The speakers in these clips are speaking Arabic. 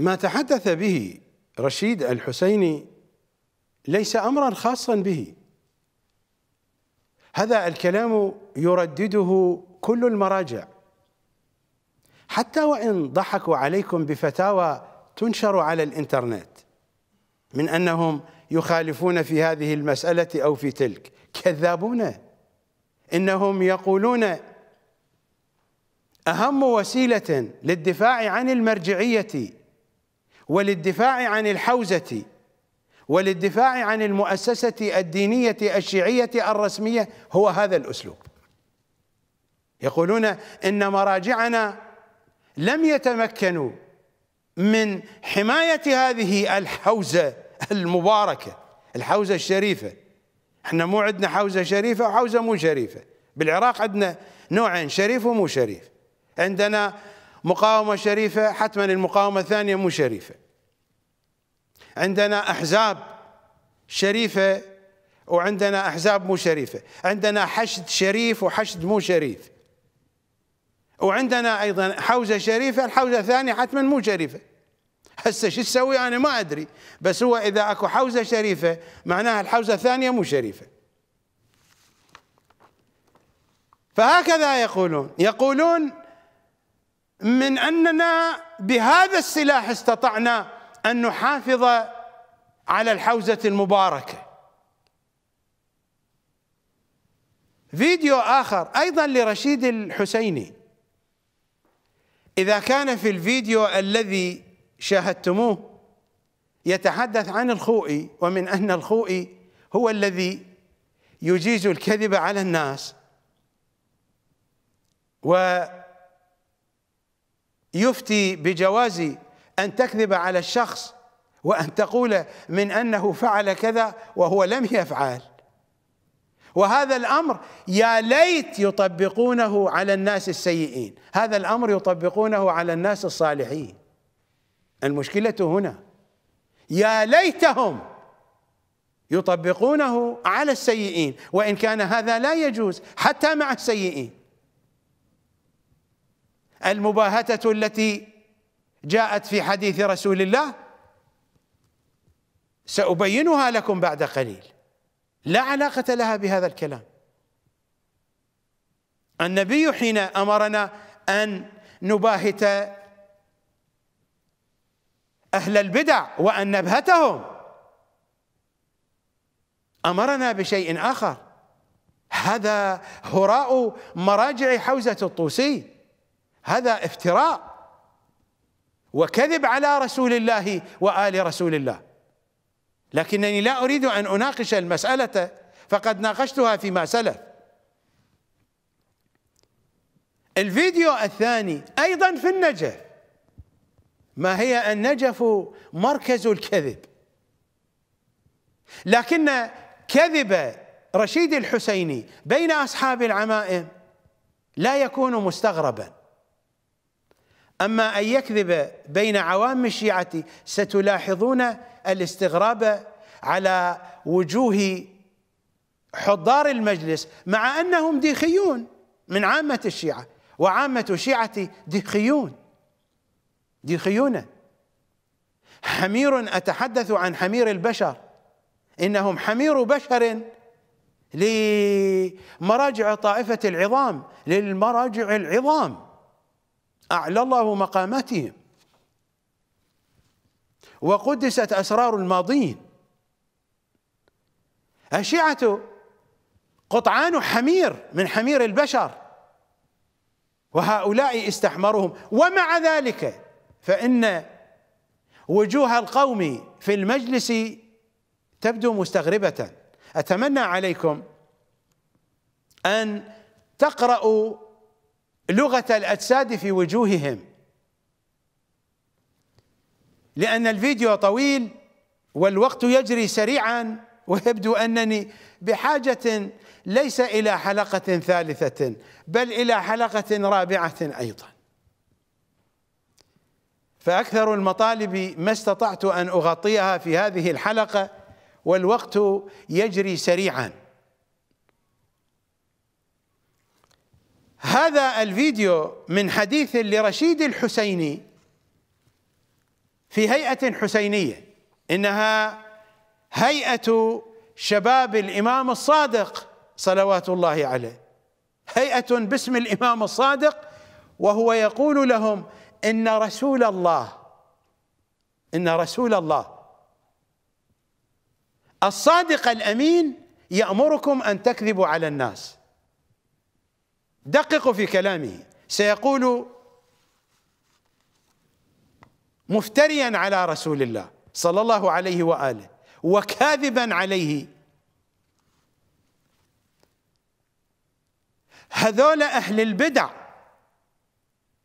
ما تحدث به رشيد الحسيني ليس امرا خاصا به هذا الكلام يردده كل المراجع حتى وان ضحكوا عليكم بفتاوى تنشر على الانترنت من انهم يخالفون في هذه المساله او في تلك كذابون انهم يقولون اهم وسيله للدفاع عن المرجعيه وللدفاع عن الحوزة وللدفاع عن المؤسسة الدينية الشيعية الرسمية هو هذا الأسلوب يقولون إن مراجعنا لم يتمكنوا من حماية هذه الحوزة المباركة الحوزة الشريفة احنا مو عندنا حوزة شريفة وحوزة مو شريفة بالعراق عندنا نوعين شريف ومو شريف عندنا مقاومة شريفة حتما المقاومة الثانية مو شريفة عندنا أحزاب شريفة وعندنا أحزاب مو شريفة عندنا حشد شريف وحشد مو شريف وعندنا أيضا حوزة شريفة الحوزة الثانية حتما مو شريفة هسه شو تسوي أنا ما أدري بس هو إذا أكو حوزة شريفة معناها الحوزة الثانية مو شريفة فهكذا يقولون يقولون من اننا بهذا السلاح استطعنا ان نحافظ على الحوزه المباركه فيديو اخر ايضا لرشيد الحسيني اذا كان في الفيديو الذي شاهدتموه يتحدث عن الخوئي ومن ان الخوئي هو الذي يجيز الكذب على الناس و يفتي بجواز أن تكذب على الشخص وأن تقول من أنه فعل كذا وهو لم يفعل وهذا الأمر يا ليت يطبقونه على الناس السيئين هذا الأمر يطبقونه على الناس الصالحين المشكلة هنا يا ليتهم يطبقونه على السيئين وإن كان هذا لا يجوز حتى مع السيئين المباهته التي جاءت في حديث رسول الله سأبينها لكم بعد قليل لا علاقة لها بهذا الكلام النبي حين أمرنا أن نباهت أهل البدع وأن نبهتهم أمرنا بشيء آخر هذا هراء مراجع حوزة الطوسي هذا افتراء وكذب على رسول الله وآل رسول الله لكنني لا أريد أن أناقش المسألة فقد ناقشتها فيما سلف الفيديو الثاني أيضا في النجف ما هي النجف مركز الكذب لكن كذب رشيد الحسيني بين أصحاب العمائم لا يكون مستغرباً أما أن يكذب بين عوام الشيعة ستلاحظون الاستغراب على وجوه حضار المجلس مع أنهم ديخيون من عامة الشيعة وعامة الشيعة ديخيون ديخيون حمير أتحدث عن حمير البشر إنهم حمير بشر لمراجع طائفة العظام للمراجع العظام أعلى الله مقاماتهم وقدست أسرار الماضين الشيعة قطعان حمير من حمير البشر وهؤلاء استحمرهم ومع ذلك فإن وجوه القوم في المجلس تبدو مستغربة أتمنى عليكم أن تقرأوا لغة الأجساد في وجوههم لأن الفيديو طويل والوقت يجري سريعا ويبدو أنني بحاجة ليس إلى حلقة ثالثة بل إلى حلقة رابعة أيضا فأكثر المطالب ما استطعت أن أغطيها في هذه الحلقة والوقت يجري سريعاً هذا الفيديو من حديث لرشيد الحسيني في هيئة حسينية إنها هيئة شباب الإمام الصادق صلوات الله عليه هيئة باسم الإمام الصادق وهو يقول لهم إن رسول الله إن رسول الله الصادق الأمين يأمركم أن تكذبوا على الناس دققوا في كلامه سيقول مفتريا على رسول الله صلى الله عليه واله وكاذبا عليه هذول اهل البدع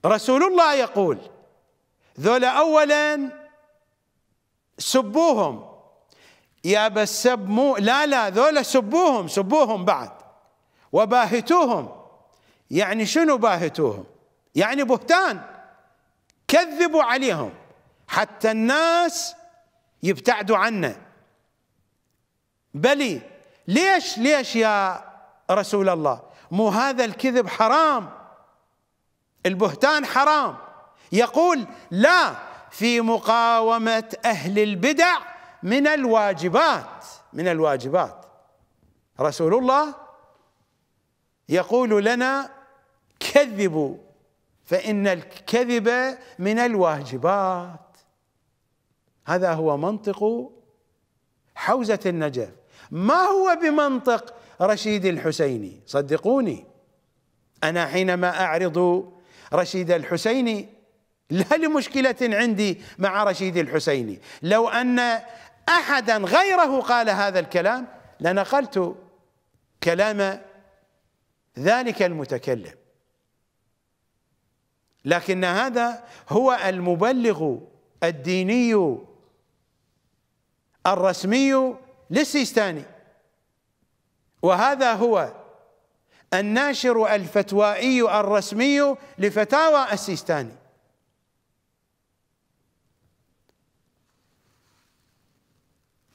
رسول الله يقول ذولا اولا سبوهم يا بس سب مو لا لا ذولا سبوهم سبوهم بعد وباهتوهم يعني شنو باهتوهم يعني بهتان كذبوا عليهم حتى الناس يبتعدوا عنا بلي ليش ليش يا رسول الله مو هذا الكذب حرام البهتان حرام يقول لا في مقاومة أهل البدع من الواجبات من الواجبات رسول الله يقول لنا كذبوا فإن الكذب من الواجبات هذا هو منطق حوزة النجف ما هو بمنطق رشيد الحسيني صدقوني أنا حينما أعرض رشيد الحسيني لا لمشكلة عندي مع رشيد الحسيني لو أن أحدا غيره قال هذا الكلام لنقلت كلام ذلك المتكلم لكن هذا هو المبلغ الديني الرسمي للسيستاني وهذا هو الناشر الفتوائي الرسمي لفتاوى السيستاني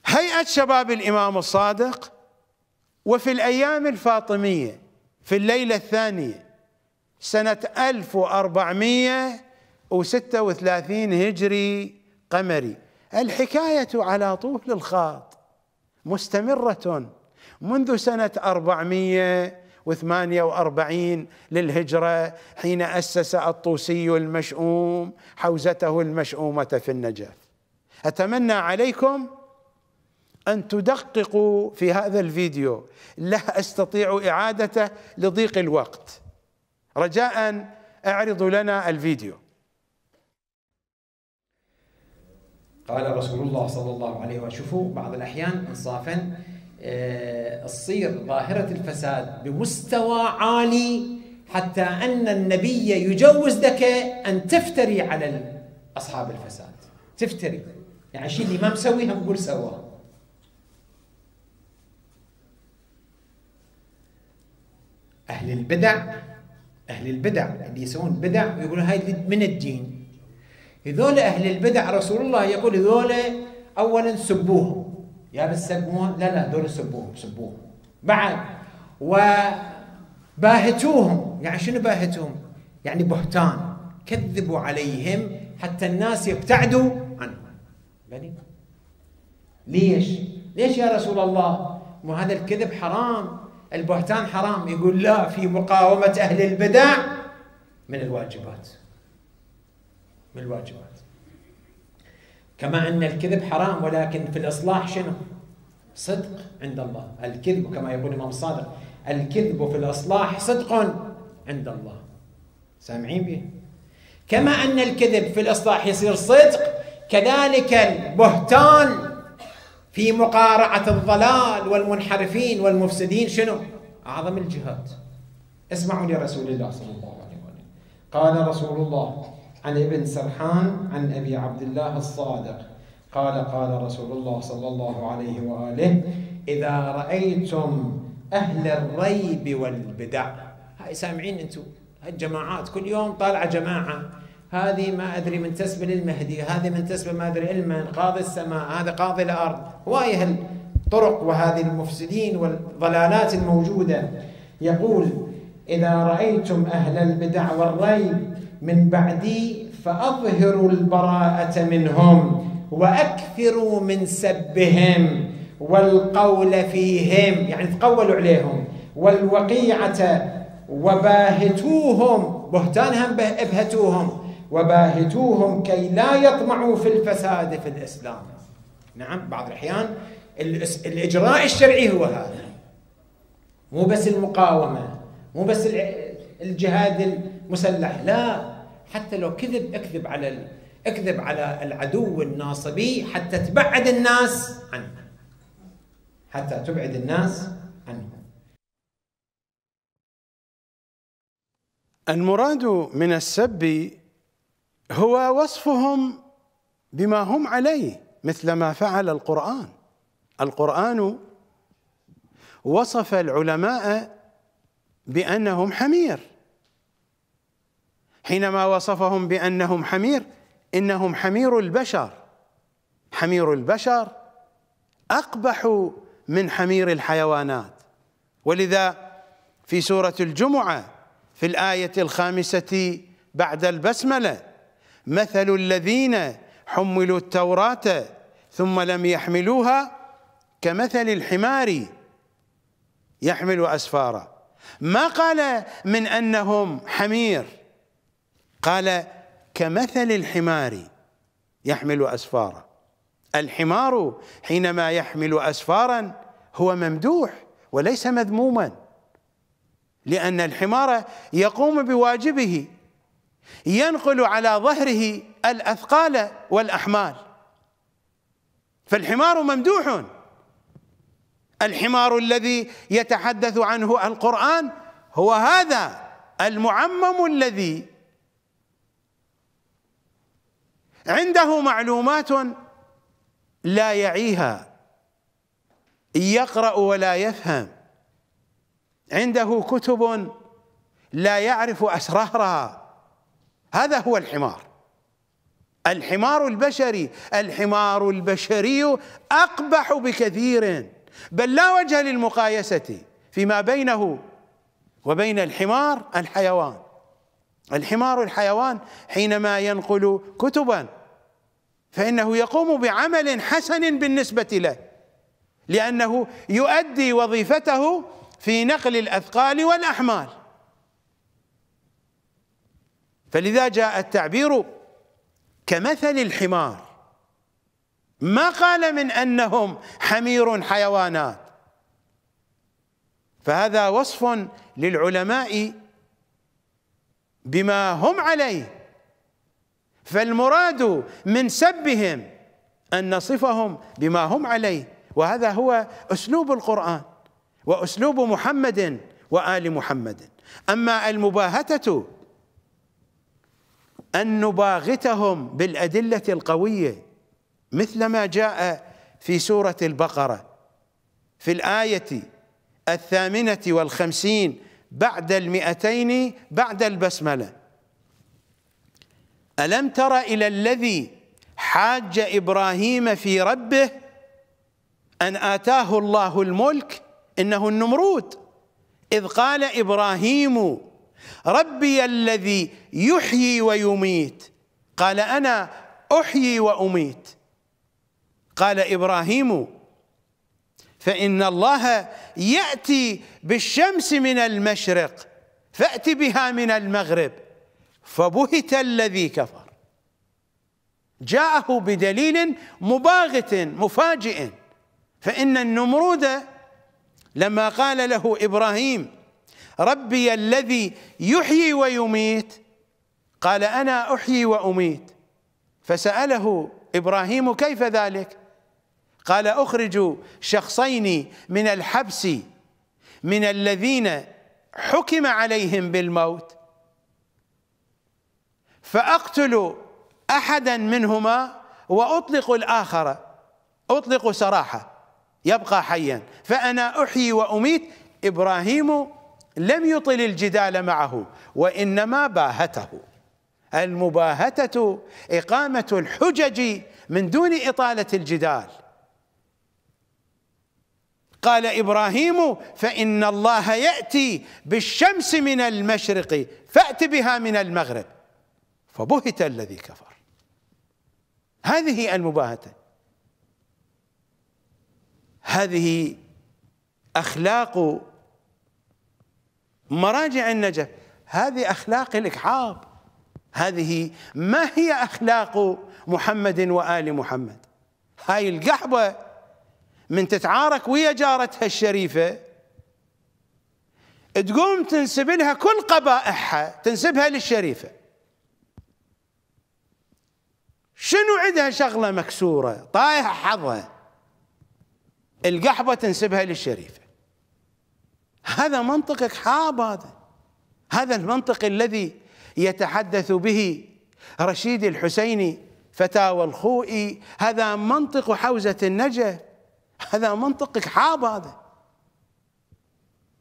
هيئة شباب الإمام الصادق وفي الأيام الفاطمية في الليلة الثانية سنة 1436 هجري قمري الحكاية على طول الخاط مستمرة منذ سنة 448 للهجرة حين أسس الطوسي المشؤوم حوزته المشؤومة في النجف أتمنى عليكم أن تدققوا في هذا الفيديو لا أستطيع إعادته لضيق الوقت رجاء اعرضوا لنا الفيديو قال رسول الله صلى الله عليه وسلم شوفوا بعض الأحيان إنصافا آه، تصير ظاهرة الفساد بمستوى عالي حتى أن النبي يجوز لك أن تفتري على أصحاب الفساد تفتري يعني شيء اللي ما مسويه بقول سواه أهل البدع أهل البدع اللي يعني يسوون بدع ويقولون هاي من الدين هذول أهل البدع رسول الله يقول هذول أولا سبوهم يا بس سبوهم لا لا هذول سبوهم سبوهم بعد وباهتوهم يعني شنو باهتوهم يعني بهتان كذبوا عليهم حتى الناس يبتعدوا عنهم بني ليش ليش يا رسول الله ما هذا الكذب حرام البهتان حرام يقول لا في مقاومة أهل البدع من الواجبات من الواجبات كما أن الكذب حرام ولكن في الإصلاح شنو؟ صدق عند الله الكذب كما يقول الإمام الصادق الكذب في الإصلاح صدق عند الله سامعين به؟ كما أن الكذب في الإصلاح يصير صدق كذلك البهتان في مقارعة الضلال والمنحرفين والمفسدين شنو؟ أعظم الجهاد اسمعوا لرسول الله صلى الله عليه وسلم قال رسول الله عن ابن سرحان عن أبي عبد الله الصادق قال قال رسول الله صلى الله عليه وآله إذا رأيتم أهل الريب والبدع هاي سامعين أنتم هالجماعات كل يوم طالعة جماعة هذه ما ادري من تسبه للمهدي هذه من تسبه ما ادري لمن قاضي السماء هذا قاضي الارض هوايه الطرق وهذه المفسدين والضلالات الموجوده يقول اذا رايتم اهل البدع والريب من بعدي فاظهروا البراءه منهم واكثروا من سبهم والقول فيهم يعني تقولوا عليهم والوقيعه وباهتوهم بهتانهم ابهتوهم وباهتوهم كي لا يطمعوا في الفساد في الإسلام نعم بعض الأحيان الإجراء الشرعي هو هذا مو بس المقاومة مو بس الجهاد المسلح لا حتى لو كذب اكذب على اكذب على العدو الناصبي حتى تبعد الناس عنه حتى تبعد الناس عنه المراد من السب هو وصفهم بما هم عليه مثل ما فعل القرآن القرآن وصف العلماء بأنهم حمير حينما وصفهم بأنهم حمير إنهم حمير البشر حمير البشر أقبح من حمير الحيوانات ولذا في سورة الجمعة في الآية الخامسة بعد البسملة مثل الذين حملوا التوراة ثم لم يحملوها كمثل الحمار يحمل أسفارا ما قال من أنهم حمير قال كمثل الحمار يحمل أسفارا الحمار حينما يحمل أسفارا هو ممدوح وليس مذموما لأن الحمار يقوم بواجبه ينقل على ظهره الأثقال والأحمال فالحمار ممدوح الحمار الذي يتحدث عنه القرآن هو هذا المعمم الذي عنده معلومات لا يعيها يقرأ ولا يفهم عنده كتب لا يعرف أسرارها هذا هو الحمار الحمار البشري الحمار البشري أقبح بكثير بل لا وجه للمقايسة فيما بينه وبين الحمار الحيوان الحمار الحيوان حينما ينقل كتبا فإنه يقوم بعمل حسن بالنسبة له لأنه يؤدي وظيفته في نقل الأثقال والأحمال فلذا جاء التعبير كمثل الحمار ما قال من انهم حمير حيوانات فهذا وصف للعلماء بما هم عليه فالمراد من سبهم ان نصفهم بما هم عليه وهذا هو اسلوب القران واسلوب محمد وال محمد اما المباهته أن نباغتهم بالأدلة القوية مثل ما جاء في سورة البقرة في الآية الثامنة والخمسين بعد المئتين بعد البسملة ألم تر إلى الذي حاج إبراهيم في ربه أن آتاه الله الملك إنه النمرود إذ قال إبراهيم ربي الذي يحيي ويميت قال انا احيي واميت قال ابراهيم فان الله ياتي بالشمس من المشرق فات بها من المغرب فبهت الذي كفر جاءه بدليل مباغت مفاجئ فان النمرود لما قال له ابراهيم ربي الذي يحيي ويميت قال أنا أحيي وأميت فسأله إبراهيم كيف ذلك قال أخرج شخصين من الحبس من الذين حكم عليهم بالموت فأقتل أحدا منهما وأطلق الآخر أطلق سراحة يبقى حيا فأنا أحيي وأميت إبراهيم لم يطل الجدال معه وانما باهته المباهته اقامه الحجج من دون اطاله الجدال قال ابراهيم فان الله ياتي بالشمس من المشرق فات بها من المغرب فبهت الذي كفر هذه المباهته هذه اخلاق مراجع النجف هذه أخلاق الاكحاب هذه ما هي أخلاق محمد وآل محمد هاي القحبة من تتعارك ويا جارتها الشريفة تقوم تنسب لها كل قبائحها تنسبها للشريفة شنو عندها شغلة مكسورة طايح حظها القحبة تنسبها للشريفة هذا منطقك حاب هذا هذا المنطق الذي يتحدث به رشيد الحسيني فتاوى الخوئي هذا منطق حوزة النجا هذا منطقك حاب هذا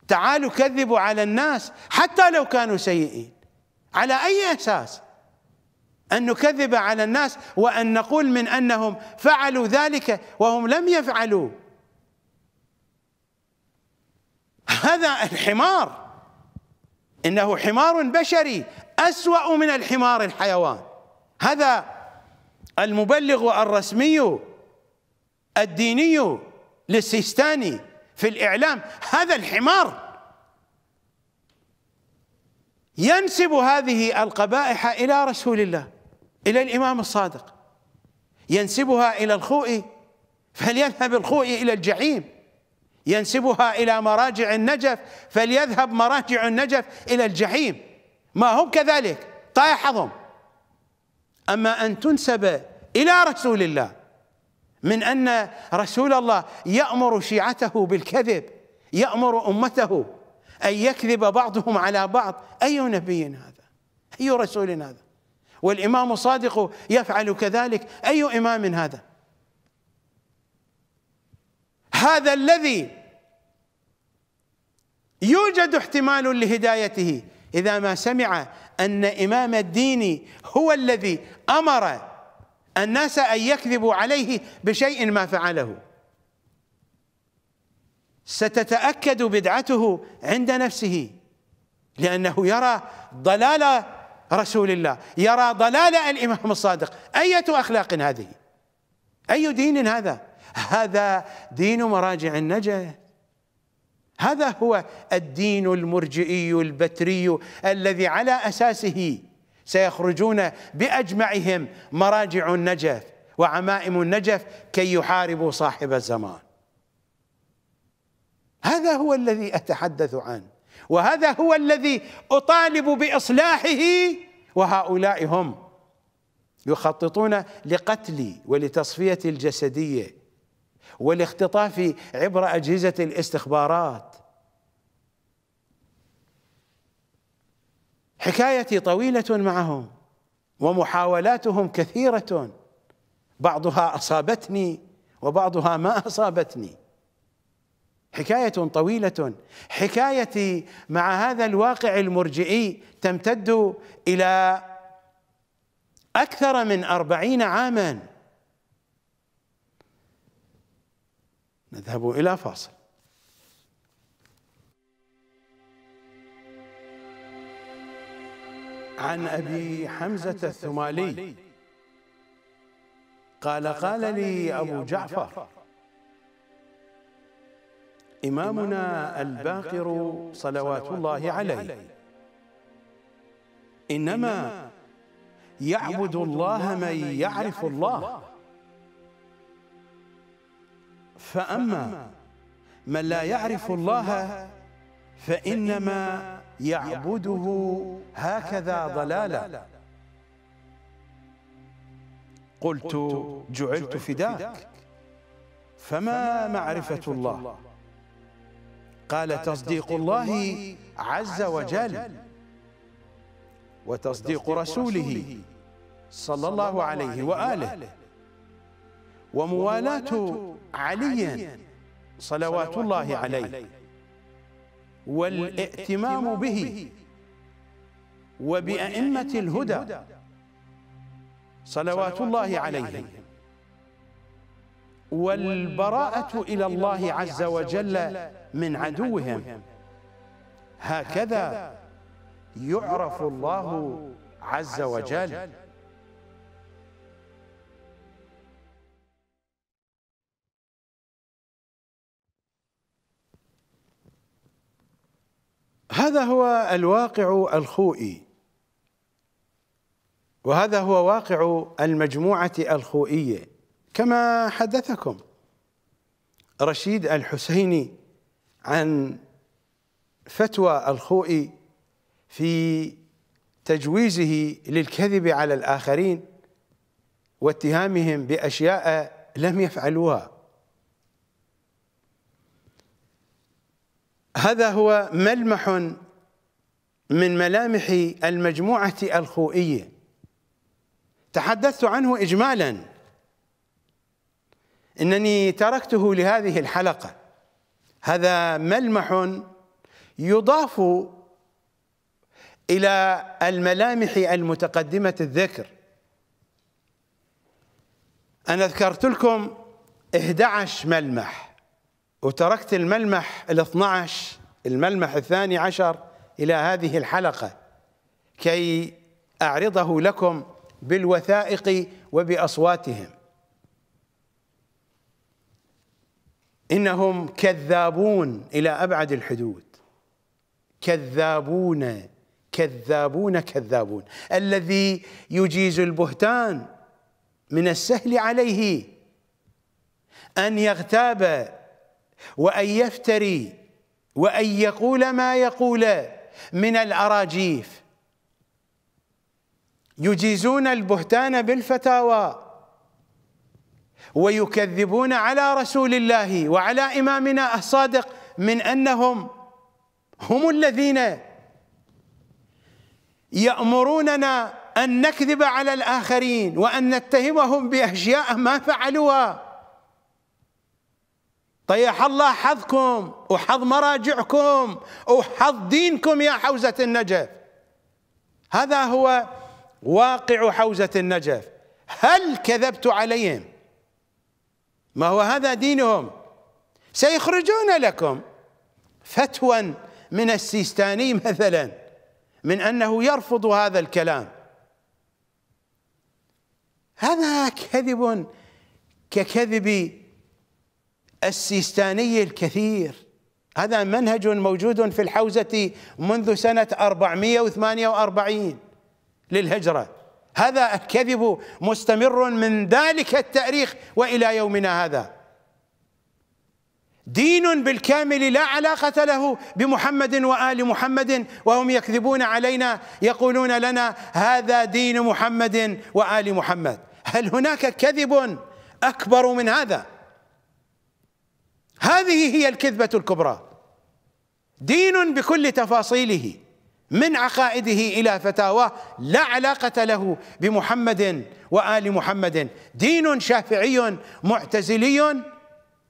تعالوا كذبوا على الناس حتى لو كانوا سيئين على أي أساس أن نكذب على الناس وأن نقول من أنهم فعلوا ذلك وهم لم يفعلوا هذا الحمار إنه حمار بشري أسوأ من الحمار الحيوان هذا المبلغ الرسمي الديني للسيستاني في الإعلام هذا الحمار ينسب هذه القبائح إلى رسول الله إلى الإمام الصادق ينسبها إلى الخوئي فليذهب الخوئي إلى الجحيم ينسبها إلى مراجع النجف فليذهب مراجع النجف إلى الجحيم ما هم كذلك طايحهم أما أن تنسب إلى رسول الله من أن رسول الله يأمر شيعته بالكذب يأمر أمته أن يكذب بعضهم على بعض أي نبي هذا أي رسول هذا والإمام الصادق يفعل كذلك أي إمام هذا هذا الذي يوجد احتمال لهدايته إذا ما سمع أن إمام الدين هو الذي أمر الناس أن يكذبوا عليه بشيء ما فعله ستتأكد بدعته عند نفسه لأنه يرى ضلال رسول الله يرى ضلال الإمام الصادق أية أخلاق هذه أي دين هذا هذا دين مراجع النجف هذا هو الدين المرجئي البتري الذي على اساسه سيخرجون باجمعهم مراجع النجف وعمائم النجف كي يحاربوا صاحب الزمان هذا هو الذي اتحدث عنه وهذا هو الذي اطالب باصلاحه وهؤلاء هم يخططون لقتلي ولتصفيه الجسديه والاختطاف عبر أجهزة الاستخبارات حكايتي طويلة معهم ومحاولاتهم كثيرة بعضها أصابتني وبعضها ما أصابتني حكاية طويلة حكايتي مع هذا الواقع المرجئي تمتد إلى أكثر من أربعين عاماً نذهب إلى فاصل عن أبي حمزة الثمالي قال قال لي أبو جعفر إمامنا الباقر صلوات الله عليه إنما يعبد الله من يعرف الله فأما من لا يعرف الله فإنما يعبده هكذا ضلالا قلت جعلت فداك فما معرفة الله قال تصديق الله عز وجل وتصديق رسوله صلى الله عليه وآله وموالاة علي صلوات الله عليه والائتمام به وبأئمة الهدى صلوات الله عليهم والبراءة إلى الله عز وجل من عدوهم هكذا يعرف الله عز وجل هذا هو الواقع الخوئي وهذا هو واقع المجموعة الخوئية كما حدثكم رشيد الحسيني عن فتوى الخوئي في تجويزه للكذب على الآخرين واتهامهم بأشياء لم يفعلوها هذا هو ملمح من ملامح المجموعة الخوئية تحدثت عنه إجمالا إنني تركته لهذه الحلقة هذا ملمح يضاف إلى الملامح المتقدمة الذكر أنا ذكرت لكم 11 ملمح وتركت الملمح ال12 الملمح الثاني عشر إلى هذه الحلقة كي أعرضه لكم بالوثائق وبأصواتهم إنهم كذابون إلى أبعد الحدود كذابون كذابون كذابون الذي يجيز البهتان من السهل عليه أن يغتاب وأن يفتري وأن يقول ما يقول من الأراجيف يجيزون البهتان بالفتاوى ويكذبون على رسول الله وعلى إمامنا الصادق من أنهم هم الذين يأمروننا أن نكذب على الآخرين وأن نتهمهم بأشياء ما فعلوها طيح الله حظكم وحظ مراجعكم وحظ دينكم يا حوزة النجف هذا هو واقع حوزة النجف هل كذبت عليهم ما هو هذا دينهم سيخرجون لكم فتوى من السيستاني مثلا من أنه يرفض هذا الكلام هذا كذب ككذب السيستاني الكثير هذا منهج موجود في الحوزة منذ سنة 448 للهجرة هذا الكذب مستمر من ذلك التاريخ وإلى يومنا هذا دين بالكامل لا علاقة له بمحمد وآل محمد وهم يكذبون علينا يقولون لنا هذا دين محمد وآل محمد هل هناك كذب أكبر من هذا؟ هذه هي الكذبة الكبرى دين بكل تفاصيله من عقائده إلى فتاواه لا علاقة له بمحمد وآل محمد دين شافعي معتزلي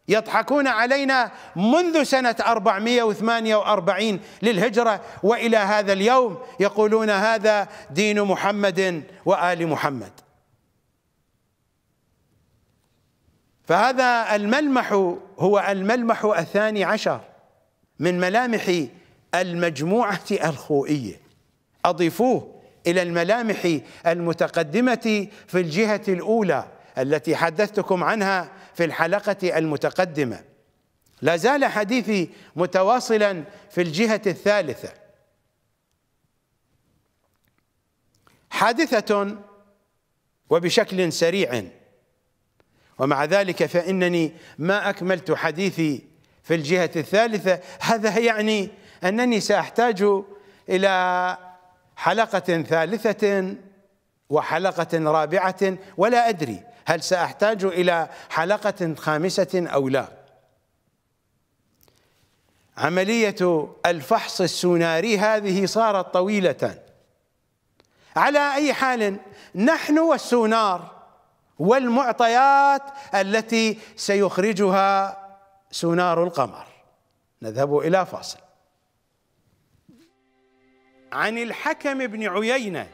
يضحكون علينا منذ سنة 448 للهجرة وإلى هذا اليوم يقولون هذا دين محمد وآل محمد فهذا الملمح هو الملمح الثاني عشر من ملامح المجموعة الخوئية أضيفوه إلى الملامح المتقدمة في الجهة الأولى التي حدثتكم عنها في الحلقة المتقدمة لا زال حديثي متواصلا في الجهة الثالثة حادثة وبشكل سريع ومع ذلك فإنني ما أكملت حديثي في الجهة الثالثة هذا يعني أنني سأحتاج إلى حلقة ثالثة وحلقة رابعة ولا أدري هل سأحتاج إلى حلقة خامسة أو لا عملية الفحص السوناري هذه صارت طويلة على أي حال نحن والسونار والمعطيات التي سيخرجها سونار القمر نذهب إلى فاصل عن الحكم بن عيينة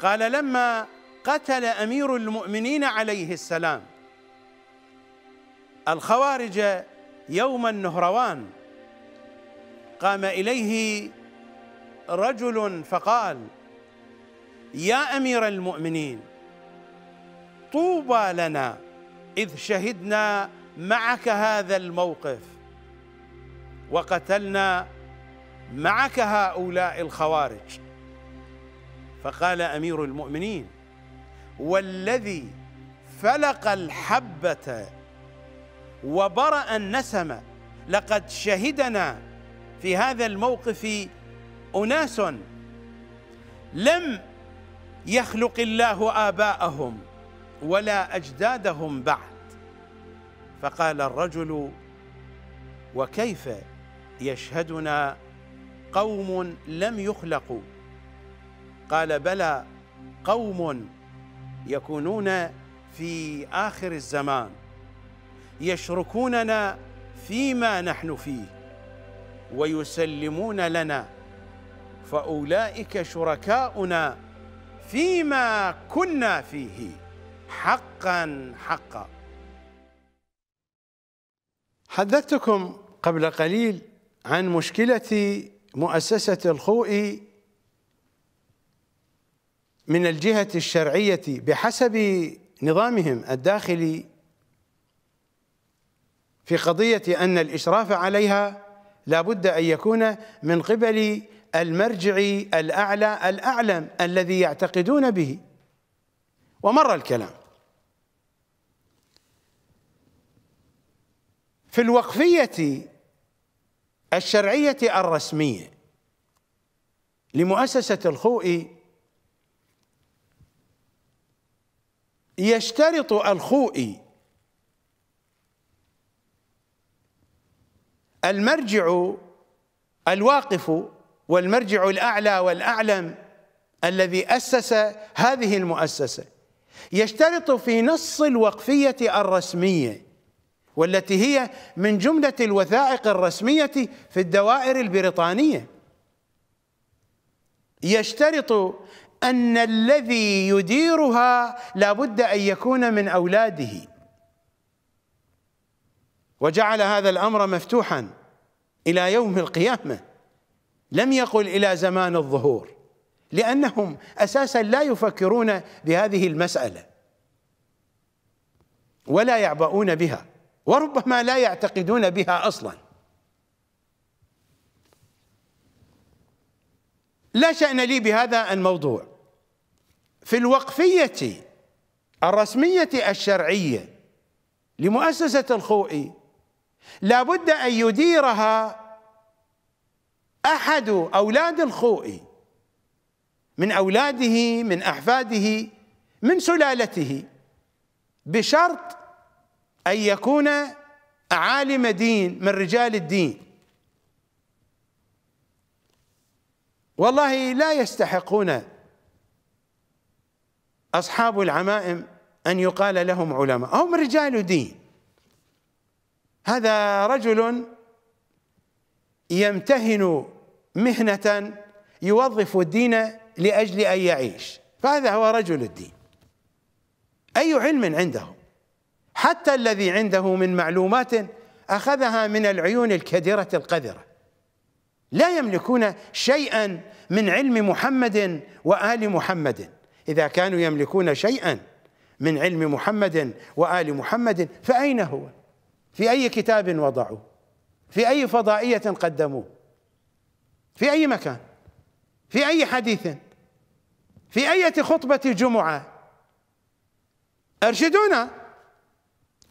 قال لما قتل أمير المؤمنين عليه السلام الخوارج يوم النهروان قام إليه رجل فقال يا أمير المؤمنين طوبى لنا إذ شهدنا معك هذا الموقف وقتلنا معك هؤلاء الخوارج فقال أمير المؤمنين والذي فلق الحبة وبرأ النسمة لقد شهدنا في هذا الموقف أناس لم يخلق الله آباءهم ولا اجدادهم بعد فقال الرجل وكيف يشهدنا قوم لم يخلقوا قال بلى قوم يكونون في اخر الزمان يشركوننا فيما نحن فيه ويسلمون لنا فاولئك شركاؤنا فيما كنا فيه حقا حقا حدثتكم قبل قليل عن مشكلة مؤسسة الخوئي من الجهة الشرعية بحسب نظامهم الداخلي في قضية أن الإشراف عليها لابد أن يكون من قبل المرجع الأعلى الأعلم الذي يعتقدون به ومر الكلام في الوقفية الشرعية الرسمية لمؤسسة الخوئي يشترط الخوئي المرجع الواقف والمرجع الأعلى والأعلم الذي أسس هذه المؤسسة يشترط في نص الوقفية الرسمية والتي هي من جملة الوثائق الرسمية في الدوائر البريطانية يشترط أن الذي يديرها لابد أن يكون من أولاده وجعل هذا الأمر مفتوحا إلى يوم القيامة لم يقل إلى زمان الظهور لأنهم أساسا لا يفكرون بهذه المسألة ولا يعبؤون بها وربما لا يعتقدون بها اصلا لا شأن لي بهذا الموضوع في الوقفية الرسمية الشرعية لمؤسسة الخوئي لابد أن يديرها أحد أولاد الخوئي من أولاده من أحفاده من سلالته بشرط أن يكون عالم دين من رجال الدين والله لا يستحقون أصحاب العمائم أن يقال لهم علماء هم رجال دين هذا رجل يمتهن مهنة يوظف الدين لأجل أن يعيش فهذا هو رجل الدين أي علم عنده حتى الذي عنده من معلومات أخذها من العيون الكدرة القذرة لا يملكون شيئا من علم محمد وآل محمد إذا كانوا يملكون شيئا من علم محمد وآل محمد فأين هو في أي كتاب وضعوه في أي فضائية قدموه في أي مكان في أي حديث في أي خطبة جمعة أرشدونا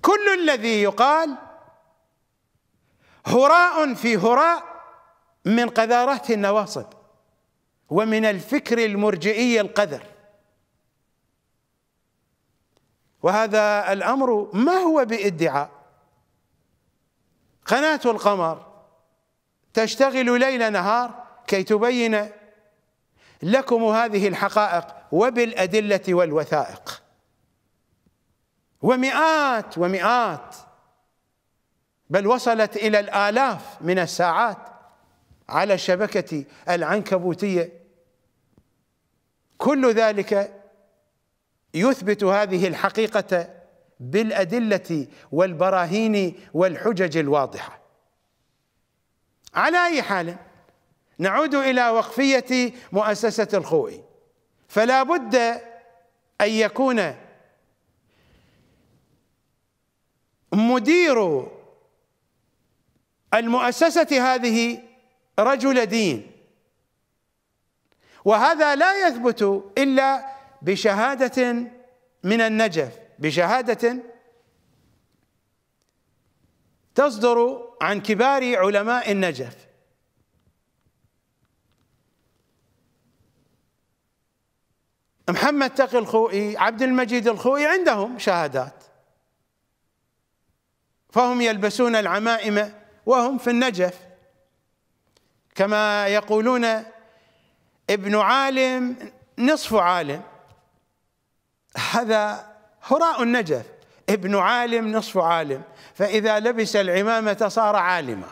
كل الذي يقال هراء في هراء من قذارات النواصب ومن الفكر المرجئي القذر وهذا الأمر ما هو بادعاء قناة القمر تشتغل ليل نهار كي تبين لكم هذه الحقائق وبالأدلة والوثائق ومئات ومئات بل وصلت الى الالاف من الساعات على الشبكه العنكبوتيه كل ذلك يثبت هذه الحقيقه بالادله والبراهين والحجج الواضحه على اي حال نعود الى وقفيه مؤسسه الخوئي فلا بد ان يكون مدير المؤسسة هذه رجل دين وهذا لا يثبت إلا بشهادة من النجف بشهادة تصدر عن كبار علماء النجف محمد تقي الخوئي عبد المجيد الخوئي عندهم شهادات فهم يلبسون العمائم وهم في النجف كما يقولون ابن عالم نصف عالم هذا هراء النجف ابن عالم نصف عالم فإذا لبس العمامة صار عالما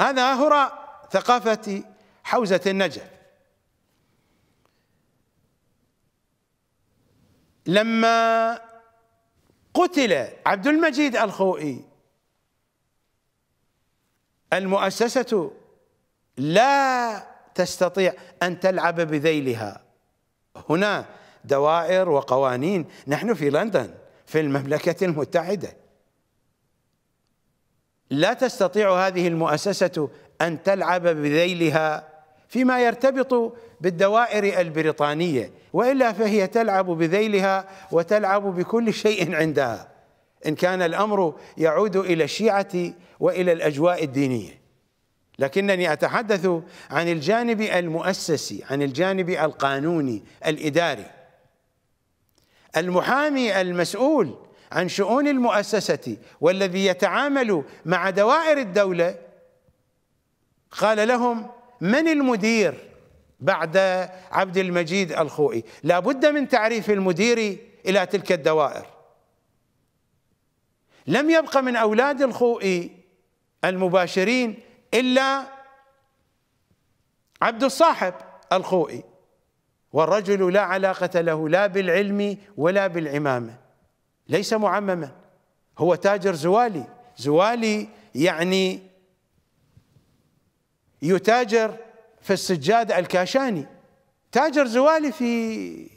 هذا هراء ثقافة حوزة النجف لما قتل عبد المجيد الخوئي المؤسسة لا تستطيع أن تلعب بذيلها هنا دوائر وقوانين نحن في لندن في المملكة المتحدة لا تستطيع هذه المؤسسة أن تلعب بذيلها فيما يرتبط بالدوائر البريطانيه والا فهي تلعب بذيلها وتلعب بكل شيء عندها ان كان الامر يعود الى الشيعه والى الاجواء الدينيه لكنني اتحدث عن الجانب المؤسسي عن الجانب القانوني الاداري المحامي المسؤول عن شؤون المؤسسه والذي يتعامل مع دوائر الدوله قال لهم من المدير بعد عبد المجيد الخوئي لابد من تعريف المدير إلى تلك الدوائر لم يبق من أولاد الخوئي المباشرين إلا عبد الصاحب الخوئي والرجل لا علاقة له لا بالعلم ولا بالعمامة ليس معمما هو تاجر زوالي زوالي يعني يتاجر في السجاد الكاشاني تاجر زوالي في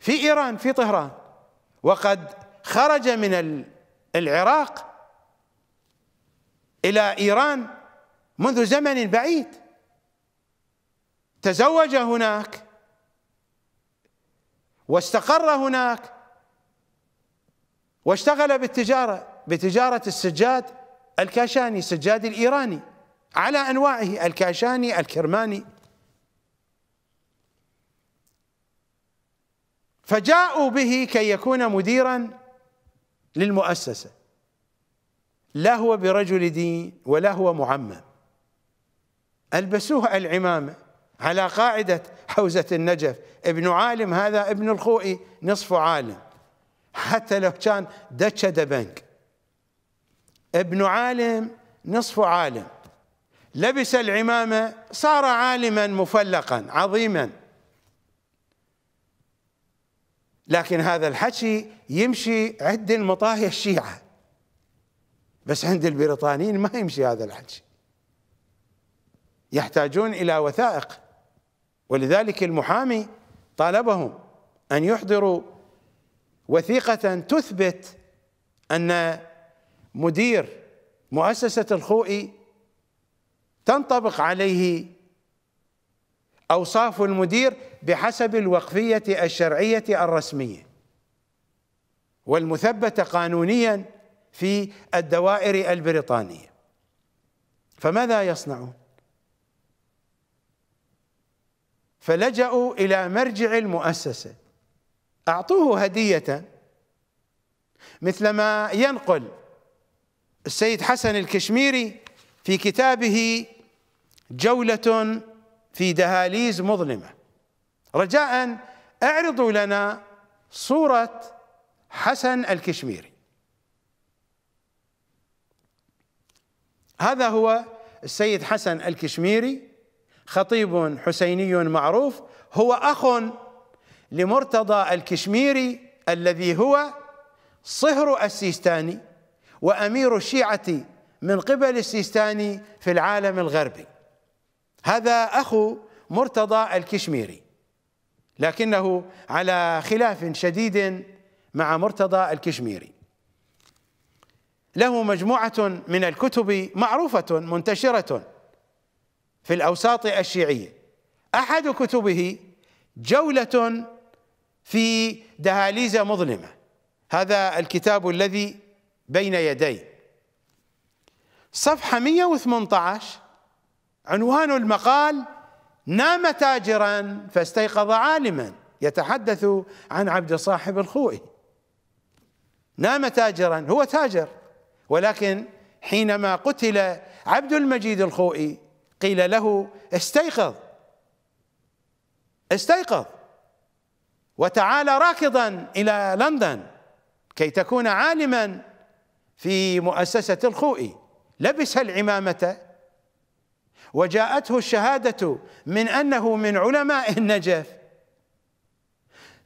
في ايران في طهران وقد خرج من العراق الى ايران منذ زمن بعيد تزوج هناك واستقر هناك واشتغل بالتجاره بتجاره السجاد الكاشاني سجاد الإيراني على أنواعه الكاشاني الكرماني فجاءوا به كي يكون مديرا للمؤسسة لا هو برجل دين ولا هو معمم ألبسوه العمامة على قاعدة حوزة النجف ابن عالم هذا ابن الخوئي نصف عالم حتى لو كان دتش دبنك ابن عالم نصف عالم لبس العمامة صار عالما مفلقا عظيما لكن هذا الحكي يمشي عند المطاهي الشيعة بس عند البريطانيين ما يمشي هذا الحكي يحتاجون إلى وثائق ولذلك المحامي طالبهم أن يحضروا وثيقة تثبت أن مدير مؤسسة الخوئي تنطبق عليه أوصاف المدير بحسب الوقفية الشرعية الرسمية والمثبتة قانونيا في الدوائر البريطانية فماذا يصنعون؟ فلجأوا إلى مرجع المؤسسة أعطوه هدية مثلما ينقل السيد حسن الكشميري في كتابه جولة في دهاليز مظلمة رجاء اعرضوا لنا صورة حسن الكشميري هذا هو السيد حسن الكشميري خطيب حسيني معروف هو أخ لمرتضى الكشميري الذي هو صهر السيستاني وأمير الشيعة من قبل السيستاني في العالم الغربي هذا أخو مرتضى الكشميري لكنه على خلاف شديد مع مرتضى الكشميري له مجموعة من الكتب معروفة منتشرة في الأوساط الشيعية أحد كتبه جولة في دهاليز مظلمة هذا الكتاب الذي بين يدي صفحة 118 عنوان المقال نام تاجرا فاستيقظ عالما يتحدث عن عبد صاحب الخوئي نام تاجرا هو تاجر ولكن حينما قتل عبد المجيد الخوئي قيل له استيقظ استيقظ وتعال راكضا الى لندن كي تكون عالما في مؤسسة الخوئي لبس العمامة وجاءته الشهادة من أنه من علماء النجف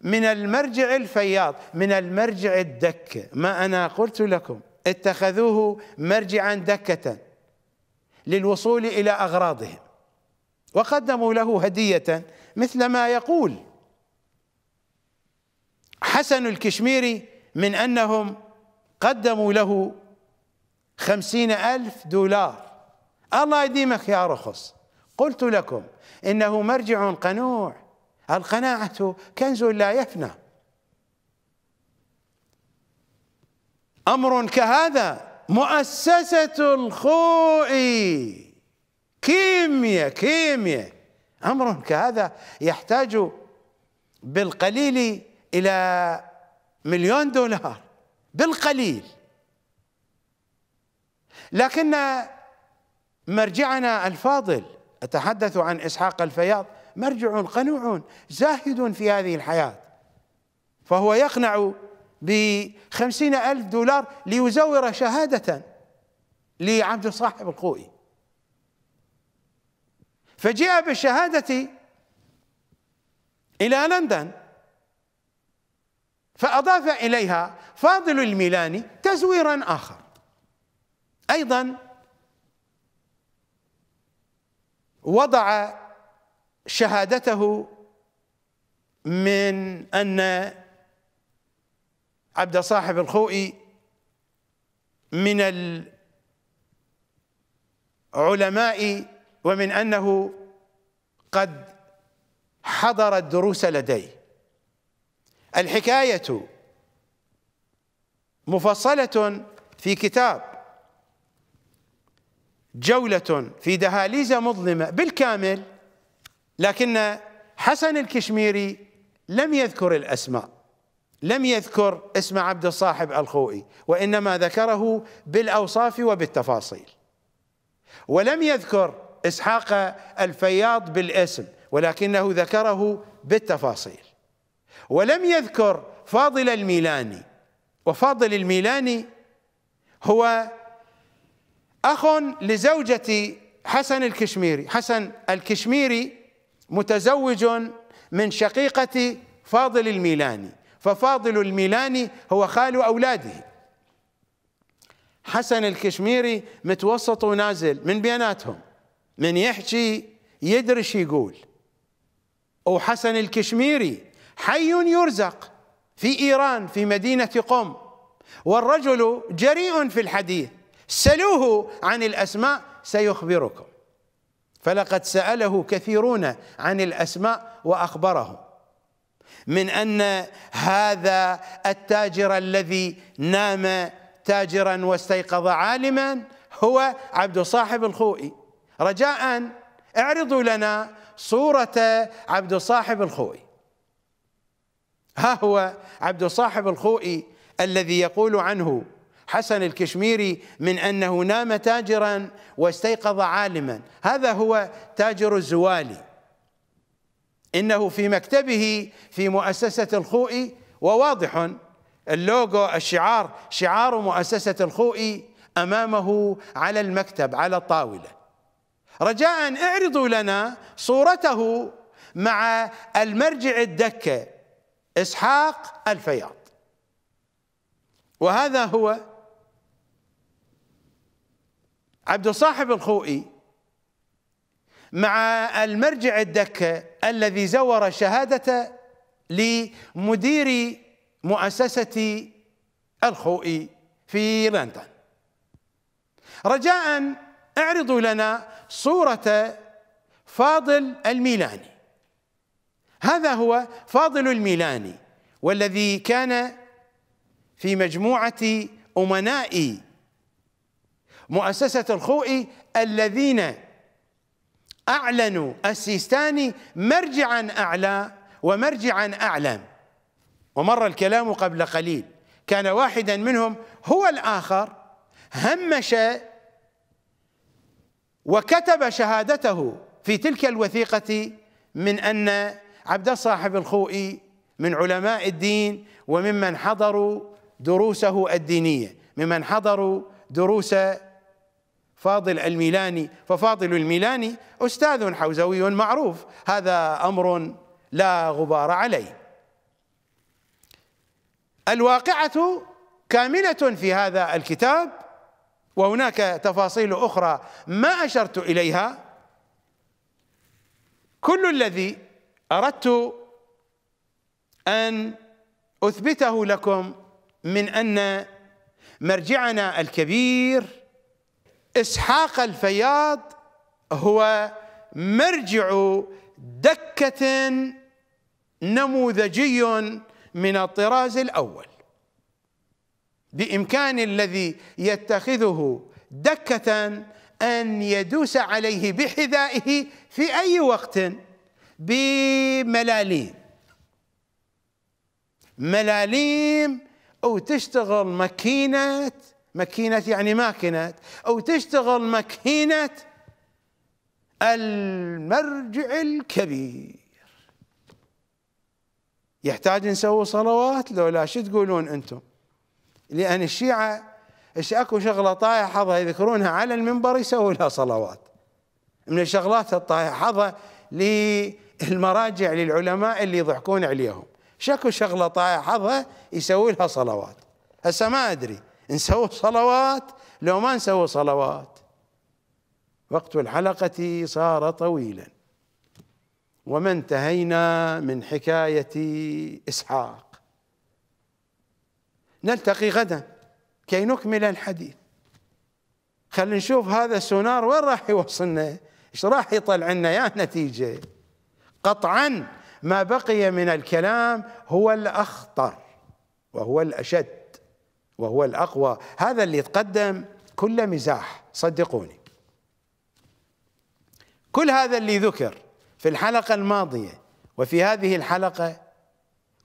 من المرجع الفياض من المرجع الدك ما أنا قلت لكم اتخذوه مرجعا دكة للوصول إلى أغراضهم وقدموا له هدية مثل ما يقول حسن الكشميري من أنهم قدموا له خمسين ألف دولار الله يديمك يا رخص قلت لكم إنه مرجع قنوع القناعة كنز لا يفنى أمر كهذا مؤسسة الخوء كيمياء كيمياء أمر كهذا يحتاج بالقليل إلى مليون دولار بالقليل لكن مرجعنا الفاضل أتحدث عن إسحاق الفياض مرجع قنوع زاهد في هذه الحياة فهو يقنع بخمسين ألف دولار ليزور شهادة لعبد صاحب القوئي فجاء بالشهادة إلى لندن فأضاف إليها فاضل الميلاني تزويرا آخر أيضا وضع شهادته من أن عبد صاحب الخوئي من العلماء ومن أنه قد حضر الدروس لديه الحكاية مفصلة في كتاب جولة في دهاليز مظلمة بالكامل لكن حسن الكشميري لم يذكر الأسماء لم يذكر اسم عبد الصاحب الخوئي وإنما ذكره بالأوصاف وبالتفاصيل ولم يذكر إسحاق الفياض بالاسم ولكنه ذكره بالتفاصيل ولم يذكر فاضل الميلاني وفاضل الميلاني هو أخ لزوجة حسن الكشميري حسن الكشميري متزوج من شقيقة فاضل الميلاني ففاضل الميلاني هو خال أولاده حسن الكشميري متوسط ونازل من بيناتهم من يحكي يدري شو يقول وحسن الكشميري حي يرزق في إيران في مدينة قم والرجل جريء في الحديث سلوه عن الأسماء سيخبركم فلقد سأله كثيرون عن الأسماء وأخبرهم من أن هذا التاجر الذي نام تاجرا واستيقظ عالما هو عبد صاحب الخوئي رجاء اعرضوا لنا صورة عبد صاحب الخوئي ها هو عبد صاحب الخوئي الذي يقول عنه حسن الكشميري من انه نام تاجرا واستيقظ عالما هذا هو تاجر الزوالي انه في مكتبه في مؤسسه الخوئي وواضح اللوجو الشعار شعار مؤسسه الخوئي امامه على المكتب على الطاوله رجاء اعرضوا لنا صورته مع المرجع الدكه إسحاق الفياض وهذا هو عبد صاحب الخوئي مع المرجع الدكة الذي زور شهادة لمدير مؤسسة الخوئي في لندن رجاء اعرضوا لنا صورة فاضل الميلاني هذا هو فاضل الميلاني والذي كان في مجموعة أمناء مؤسسة الخوئي الذين أعلنوا السيستاني مرجعا أعلى ومرجعا أعلم ومر الكلام قبل قليل كان واحدا منهم هو الآخر همش وكتب شهادته في تلك الوثيقة من أن عبد صاحب الخوئي من علماء الدين وممن حضروا دروسه الدينية ممن حضروا دروس فاضل الميلاني ففاضل الميلاني أستاذ حوزوي معروف هذا أمر لا غبار عليه الواقعة كامله في هذا الكتاب وهناك تفاصيل أخرى ما أشرت إليها كل الذي اردت ان اثبته لكم من ان مرجعنا الكبير اسحاق الفياض هو مرجع دكه نموذجي من الطراز الاول بامكان الذي يتخذه دكه ان يدوس عليه بحذائه في اي وقت بملاليم ملاليم أو تشتغل ماكينة ماكينة يعني ماكينة أو تشتغل ماكينة المرجع الكبير يحتاج نسوي صلوات لو لا شو تقولون أنتم لأن الشيعة ايش اكو شغله طايحه يذكرونها على المنبر يسووا لها صلوات من الشغلات الطايحه المراجع للعلماء اللي يضحكون عليهم شكو شغله حظها يسوي لها صلوات هسه ما ادري نسوي صلوات لو ما نسوي صلوات وقت الحلقه صار طويلا وما انتهينا من حكايه اسحاق نلتقي غدا كي نكمل الحديث خلينا نشوف هذا السونار وين راح يوصلنا ايش راح يطلع لنا يا نتيجه قطعا ما بقي من الكلام هو الأخطر وهو الأشد وهو الأقوى هذا اللي تقدم كل مزاح صدقوني كل هذا اللي ذكر في الحلقة الماضية وفي هذه الحلقة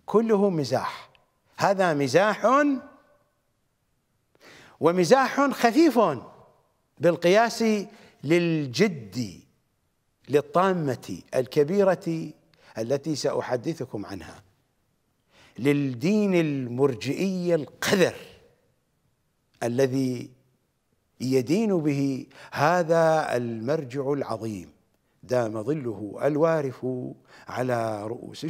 كله مزاح هذا مزاح ومزاح خفيف بالقياس للجدي للطامة الكبيرة التي سأحدثكم عنها للدين المرجئي القذر الذي يدين به هذا المرجع العظيم دام ظله الوارف على رؤوس